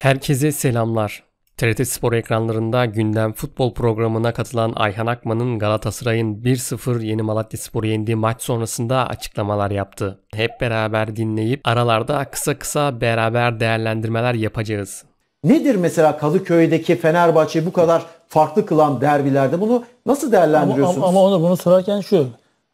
Herkese selamlar. TRT Spor ekranlarında gündem futbol programına katılan Ayhan Akman'ın Galatasaray'ın 1-0 Yeni Malatya Spor'u yendiği maç sonrasında açıklamalar yaptı. Hep beraber dinleyip aralarda kısa kısa beraber değerlendirmeler yapacağız. Nedir mesela Kadıköy'deki Fenerbahçe'yi bu kadar farklı kılan derbilerde bunu nasıl değerlendiriyorsunuz? Ama, ama, ama onu bunu sorarken şu.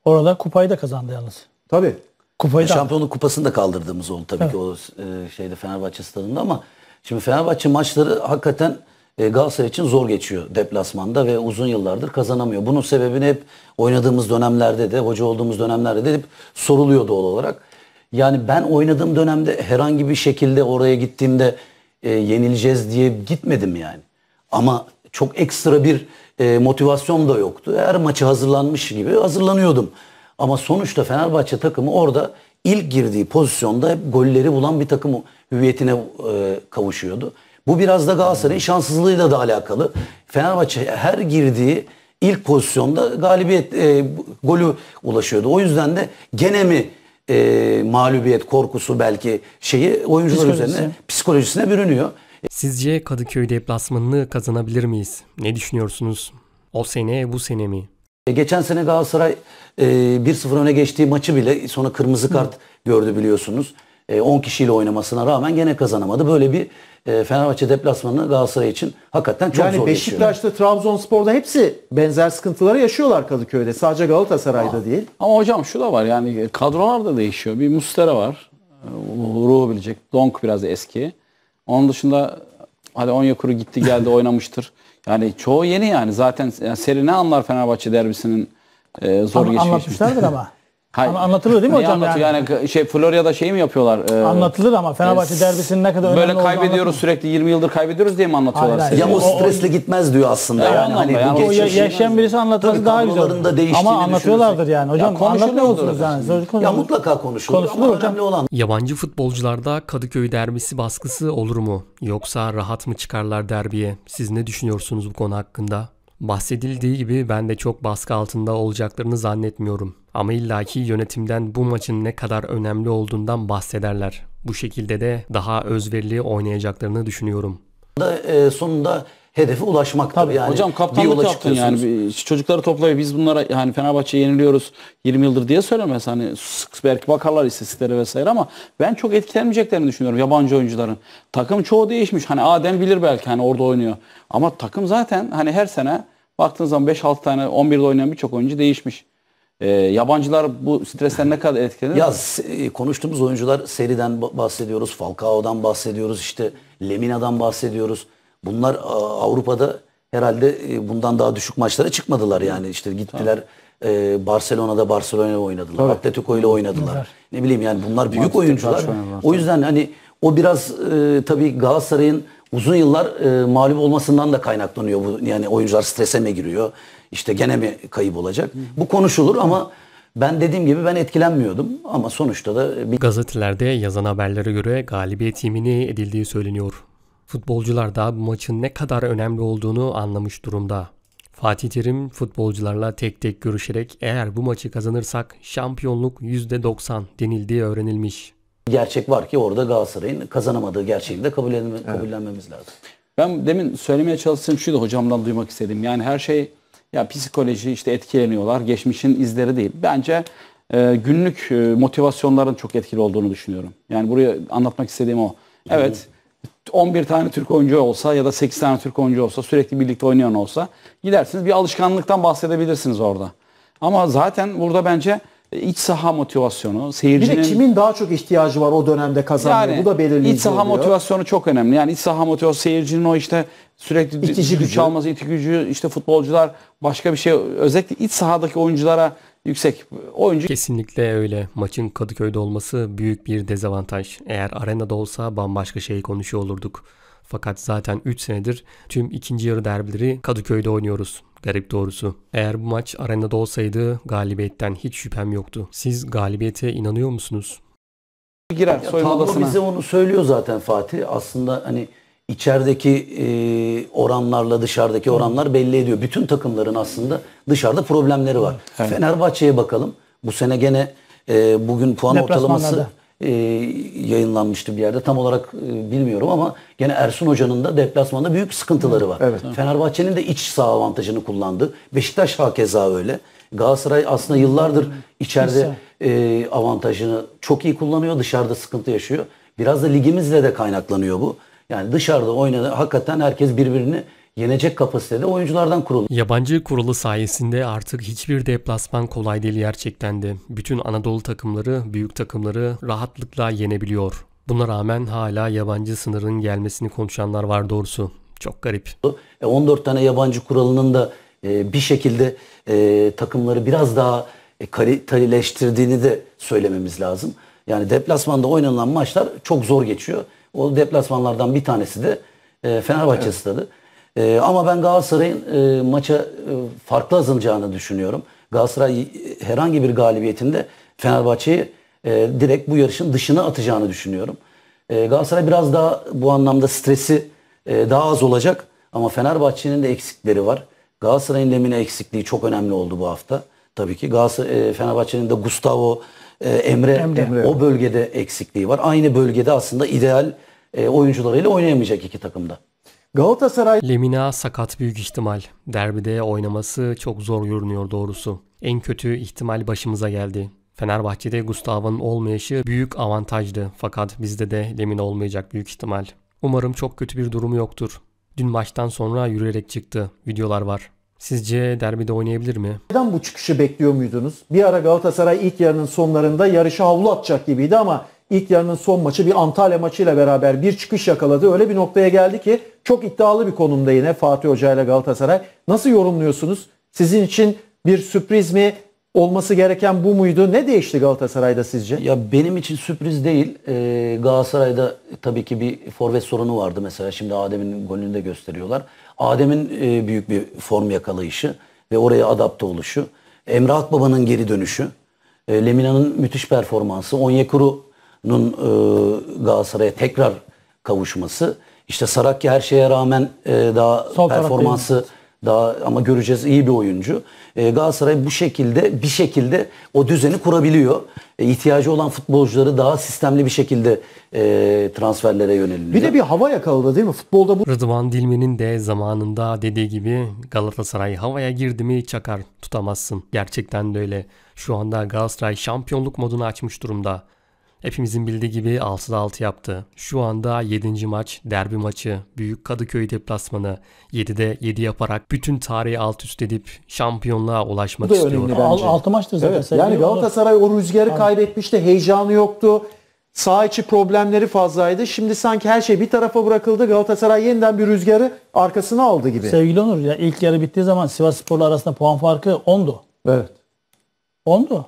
Orada kupayı da kazandı yalnız. Tabii. Kupayı da. Şampiyonluk kupasını da kaldırdığımız oldu tabii evet. ki o e, şeyde Fenerbahçe stadında ama Şimdi Fenerbahçe maçları hakikaten e, Galatasaray için zor geçiyor deplasmanda ve uzun yıllardır kazanamıyor. Bunun sebebini hep oynadığımız dönemlerde de, hoca olduğumuz dönemlerde de hep soruluyor doğal olarak. Yani ben oynadığım dönemde herhangi bir şekilde oraya gittiğimde e, yenileceğiz diye gitmedim yani. Ama çok ekstra bir e, motivasyon da yoktu. Her maçı hazırlanmış gibi hazırlanıyordum. Ama sonuçta Fenerbahçe takımı orada ilk girdiği pozisyonda golleri bulan bir takım hüviyetine e, kavuşuyordu. Bu biraz da Galatasaray'ın şanssızlığıyla da alakalı. Fenerbahçe her girdiği ilk pozisyonda galibiyet e, golü ulaşıyordu. O yüzden de gene mi e, mağlubiyet korkusu belki şeyi oyuncular üzerine psikolojisine bürünüyor. Sizce Kadıköy deplasmanını kazanabilir miyiz? Ne düşünüyorsunuz? O sene bu sene mi? E, geçen sene Galatasaray e, 1-0 öne geçtiği maçı bile sonra kırmızı kart gördü biliyorsunuz. E, 10 kişiyle oynamasına rağmen gene kazanamadı. Böyle bir e, Fenerbahçe deplasmanı Galatasaray için hakikaten çok yani zor geçiyor. Yani Beşiktaş'ta, Trabzonspor'da hepsi benzer sıkıntıları yaşıyorlar Kadıköy'de. Sadece Galatasaray'da Aa. değil. Ama hocam şu da var yani kadrolar da değişiyor. Bir Mustera var. E, ruhu bilecek. Donk biraz eski. Onun dışında hadi Onyekuru gitti geldi oynamıştır. Yani çoğu yeni yani. Zaten yani seri ne anlar Fenerbahçe derbisinin e, zor geçmişi. Anlatmışlardır ama. Hayır. anlatılır değil mi Neyi hocam? Anlatıyor? Yani? yani şey Florya'da şey mi yapıyorlar? E, anlatılır ama e, Fenerbahçe e, derbisinin ne kadar önemli? böyle kaybediyoruz sürekli 20 yıldır kaybediyoruz diye mi anlatıyorlar? Hayır, ya o, o gitmez diyor aslında ya yani. Hani yani o yaşayan birisi anlatması daha güzel. Ama anlatıyorlardır yani. Hocam ya anlatmıyorsunuz yani. Ya mutlaka konuşulur. Konuşulur ama hocam. olan. Yabancı futbolcularda Kadıköy derbisi baskısı olur mu? Yoksa rahat mı çıkarlar derbiye? Siz ne düşünüyorsunuz bu konu hakkında? Bahsedildiği gibi ben de çok baskı altında olacaklarını zannetmiyorum. Ama illaki yönetimden bu maçın ne kadar önemli olduğundan bahsederler. Bu şekilde de daha özverili oynayacaklarını düşünüyorum. Da, e, sonunda hedefe ulaşmak tabii yani. Hocam kaptanlık yaptın yani. Çocukları toplayıp biz bunlara yani Fenerbahçe yeniliyoruz 20 yıldır diye söylemez. Hani belki bakarlar istatistiklere vesaire ama ben çok etkilenmeyeceklerini düşünüyorum yabancı oyuncuların. Takım çoğu değişmiş. Hani Adem bilir belki hani orada oynuyor. Ama takım zaten hani her sene baktığınız zaman 5-6 tane 11'de oynayan birçok oyuncu değişmiş. E, yabancılar bu stresten ne kadar etkilenir? Ya mi? E, konuştuğumuz oyuncular seriden bahsediyoruz, Falcao'dan bahsediyoruz, işte Lemina'dan bahsediyoruz. Bunlar Avrupa'da herhalde e, bundan daha düşük maçlara çıkmadılar yani. işte gittiler e, Barcelona'da Barcelona oynadılar. Tabii. Atletico ile oynadılar. Evet. Ne bileyim yani bunlar büyük Mantıklı oyuncular. O yüzden hani o biraz e, tabii Galatasaray'ın uzun yıllar e, mağlup olmasından da kaynaklanıyor bu. Yani oyuncular strese mi giriyor? İşte gene mi kayıp olacak? Bu konuşulur ama ben dediğim gibi ben etkilenmiyordum ama sonuçta da... Bir... Gazetelerde yazan haberlere göre galibiyet yemini edildiği söyleniyor. Futbolcular da bu maçın ne kadar önemli olduğunu anlamış durumda. Fatih Terim futbolcularla tek tek görüşerek eğer bu maçı kazanırsak şampiyonluk %90 denildiği öğrenilmiş. Gerçek var ki orada Galatasaray'ın kazanamadığı gerçeğini de kabul evet. kabullenmemiz lazım. Ben demin söylemeye çalıştığım şuydu hocamdan duymak istedim. Yani her şey ya psikoloji işte etkileniyorlar. Geçmişin izleri değil. Bence e, günlük e, motivasyonların çok etkili olduğunu düşünüyorum. Yani buraya anlatmak istediğim o. Evet. 11 tane Türk oyuncu olsa ya da 8 tane Türk oyuncu olsa sürekli birlikte oynayan olsa gidersiniz bir alışkanlıktan bahsedebilirsiniz orada. Ama zaten burada bence iç saha motivasyonu, seyircinin... Bir de kimin daha çok ihtiyacı var o dönemde kazanmaya yani, bu da belirleyici İç saha oluyor. motivasyonu çok önemli. Yani iç saha motivasyonu seyircinin o işte sürekli itici gücü alması, itici gücü işte futbolcular başka bir şey özellikle iç sahadaki oyunculara yüksek. Oyuncu kesinlikle öyle. Maçın Kadıköy'de olması büyük bir dezavantaj. Eğer arenada olsa bambaşka şey konuşuyor olurduk. Fakat zaten 3 senedir tüm ikinci yarı derbileri Kadıköy'de oynuyoruz. Garip doğrusu. Eğer bu maç arenada olsaydı galibiyetten hiç şüphem yoktu. Siz galibiyete inanıyor musunuz? Girer soyunma bize onu söylüyor zaten Fatih. Aslında hani içerideki e, oranlarla dışarıdaki oranlar belli ediyor. Bütün takımların aslında dışarıda problemleri var. Evet. Fenerbahçe'ye bakalım. Bu sene gene e, bugün puan ortalaması e, yayınlanmıştı bir yerde. Tam olarak e, bilmiyorum ama gene Ersun Hoca'nın da deplasmanda büyük sıkıntıları var. Evet. Fenerbahçe'nin de iç saha avantajını kullandı. Beşiktaş hakeza öyle. Galatasaray aslında yıllardır içeride e, avantajını çok iyi kullanıyor. Dışarıda sıkıntı yaşıyor. Biraz da ligimizle de kaynaklanıyor bu. Yani dışarıda oynadı hakikaten herkes birbirini yenecek kapasitede oyunculardan kurulu. Yabancı kurulu sayesinde artık hiçbir deplasman kolay değil gerçekten de. Bütün Anadolu takımları, büyük takımları rahatlıkla yenebiliyor. Buna rağmen hala yabancı sınırın gelmesini konuşanlar var doğrusu. Çok garip. 14 e, tane yabancı kuralının da e, bir şekilde e, takımları biraz daha kaliteleştirdiğini de söylememiz lazım. Yani deplasmanda oynanılan maçlar çok zor geçiyor. O deplasmanlardan bir tanesi de Fenerbahçe evet. stadı. E, ama ben Galatasaray'ın e, maça e, farklı azılacağını düşünüyorum. Galatasaray e, herhangi bir galibiyetinde Fenerbahçe'yi e, direkt bu yarışın dışına atacağını düşünüyorum. E, Galatasaray biraz daha bu anlamda stresi e, daha az olacak ama Fenerbahçe'nin de eksikleri var. Galatasaray'ın Lemine eksikliği çok önemli oldu bu hafta. Tabii ki Galatasaray, e, Fenerbahçe'nin de Gustavo, e, Emre, Emre o bölgede eksikliği var. Aynı bölgede aslında ideal e, oyuncularıyla oynayamayacak iki takımda. Galatasaray... Lemina sakat büyük ihtimal. Derbide oynaması çok zor görünüyor doğrusu. En kötü ihtimal başımıza geldi. Fenerbahçe'de Gustavo'nun olmayışı büyük avantajdı fakat bizde de Lemina olmayacak büyük ihtimal. Umarım çok kötü bir durumu yoktur. Dün maçtan sonra yürüyerek çıktı. Videolar var. Sizce derbide oynayabilir mi? Neden bu çıkışı bekliyor muydunuz? Bir ara Galatasaray ilk yarının sonlarında yarışa havlu atacak gibiydi ama ilk yarının son maçı bir Antalya maçıyla beraber bir çıkış yakaladı. Öyle bir noktaya geldi ki çok iddialı bir konumda yine Fatih Hoca ile Galatasaray. Nasıl yorumluyorsunuz? Sizin için bir sürpriz mi? Olması gereken bu muydu? Ne değişti Galatasaray'da sizce? Ya benim için sürpriz değil. Ee, Galatasaray'da tabii ki bir forvet sorunu vardı mesela. Şimdi Adem'in golünü de gösteriyorlar. Adem'in e, büyük bir form yakalayışı ve oraya adapte oluşu. Emrah Baba'nın geri dönüşü. E, Lemina'nın müthiş performansı. Onyekuru Nun e, Galatasaray'a tekrar kavuşması. İşte Sarakya her şeye rağmen e, daha Sol performansı daha ama göreceğiz iyi bir oyuncu. E, Galatasaray bu şekilde bir şekilde o düzeni kurabiliyor. E, ihtiyacı olan futbolcuları daha sistemli bir şekilde e, transferlere yöneliyor. Bir de bir hava yakaladı değil mi? Futbolda bu. Rıdvan Dilmen'in de zamanında dediği gibi Galatasaray havaya girdi mi çakar tutamazsın. Gerçekten de öyle. Şu anda Galatasaray şampiyonluk modunu açmış durumda. Hepimizin bildiği gibi 6'da 6 yaptı. Şu anda 7. maç, derbi maçı, Büyük Kadıköy deplasmanı 7'de 7 yaparak bütün tarihi alt üst edip şampiyonluğa ulaşmak Bu da istiyor. Önemli bence. 6 maçtır zaten. Evet. Yani Galatasaray o rüzgarı yani. kaybetmişti, heyecanı yoktu. Sağ içi problemleri fazlaydı. Şimdi sanki her şey bir tarafa bırakıldı. Galatasaray yeniden bir rüzgarı arkasına aldı gibi. Sevgili Onur, ya ilk yarı bittiği zaman Sivas Spor'la arasında puan farkı 10'du. Evet. 10'du.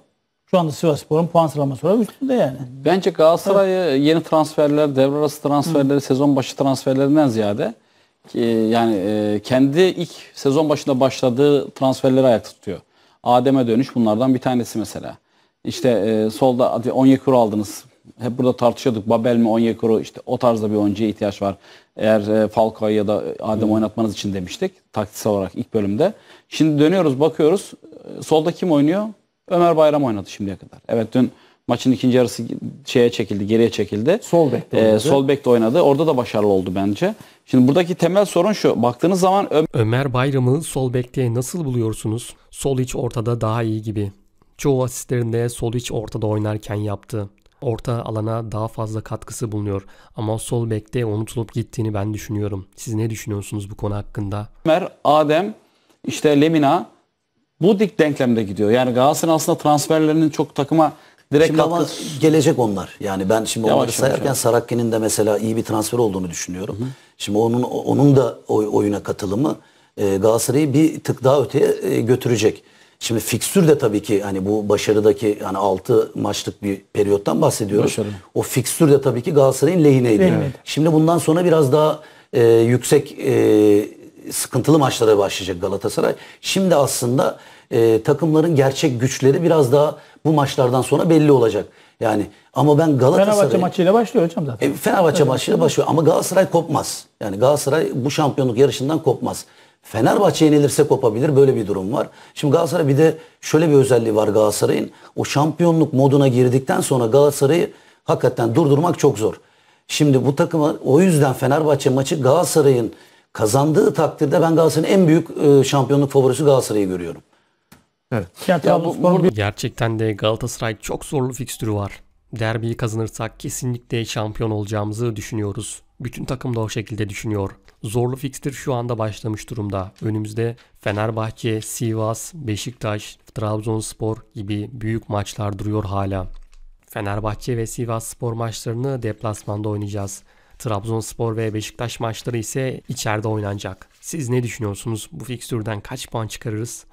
Şu anda Sivasspor'un puan sıralaması olarak üstünde yani. Bence Galatasaray'ı evet. yeni transferler, devre arası transferleri, Hı. sezon başı transferlerinden ziyade yani e, kendi ilk sezon başında başladığı transferleri ayakta tutuyor. Adem'e dönüş bunlardan bir tanesi mesela. İşte e, solda Onyekuru aldınız. Hep burada tartışıyorduk. Babel mi Onyekuru işte o tarzda bir oyuncuya ihtiyaç var. Eğer e, ya da Adem oynatmanız için demiştik taktiksel olarak ilk bölümde. Şimdi dönüyoruz bakıyoruz. E, solda kim oynuyor? Ömer Bayram oynadı şimdiye kadar. Evet dün maçın ikinci yarısı şeye çekildi, geriye çekildi. Sol bekte ee, oynadı. Ee, sol bekte oynadı. Orada da başarılı oldu bence. Şimdi buradaki temel sorun şu. Baktığınız zaman Ö- Ömer Bayram'ı sol bekte nasıl buluyorsunuz? Sol iç ortada daha iyi gibi. Çoğu asistlerinde sol iç ortada oynarken yaptı. Orta alana daha fazla katkısı bulunuyor ama sol bekte unutulup gittiğini ben düşünüyorum. Siz ne düşünüyorsunuz bu konu hakkında? Ömer, Adem, işte Lemina bu dik denklemde gidiyor. Yani Galatasaray'ın aslında transferlerinin çok takıma direkt şimdi katkı... ama gelecek onlar. Yani ben şimdi yavaş onları yavaş sayarken Sarakki'nin de mesela iyi bir transfer olduğunu düşünüyorum. Hı. Şimdi onun onun da oyuna katılımı e, Galatasaray'ı bir tık daha öteye e, götürecek. Şimdi fikstür de tabii ki hani bu başarıdaki hani 6 maçlık bir periyottan bahsediyoruz. Başarı. O fikstür de tabii ki Galatasaray'ın lehineydi. Evet. Şimdi bundan sonra biraz daha e, yüksek e, sıkıntılı maçlara başlayacak Galatasaray. Şimdi aslında e, takımların gerçek güçleri biraz daha bu maçlardan sonra belli olacak. Yani ama ben Galatasaray Fenerbahçe maçıyla başlıyor hocam zaten. E, Fenerbahçe evet. maçıyla başlıyor ama Galatasaray kopmaz. Yani Galatasaray bu şampiyonluk yarışından kopmaz. Fenerbahçe yenilirse kopabilir böyle bir durum var. Şimdi Galatasaray bir de şöyle bir özelliği var Galatasaray'ın. O şampiyonluk moduna girdikten sonra Galatasaray'ı hakikaten durdurmak çok zor. Şimdi bu takıma o yüzden Fenerbahçe maçı Galatasaray'ın kazandığı takdirde ben Galatasaray'ın en büyük e, şampiyonluk favorisi Galatasaray'ı görüyorum. Evet. Ya, ya bu, bu, gerçekten de Galatasaray çok zorlu fikstürü var. Derbiyi kazanırsak kesinlikle şampiyon olacağımızı düşünüyoruz. Bütün takım da o şekilde düşünüyor. Zorlu fikstür şu anda başlamış durumda. Önümüzde Fenerbahçe, Sivas, Beşiktaş, Trabzonspor gibi büyük maçlar duruyor hala. Fenerbahçe ve Sivas spor maçlarını deplasmanda oynayacağız. Trabzonspor ve Beşiktaş maçları ise içeride oynanacak. Siz ne düşünüyorsunuz? Bu fikstürden kaç puan çıkarırız?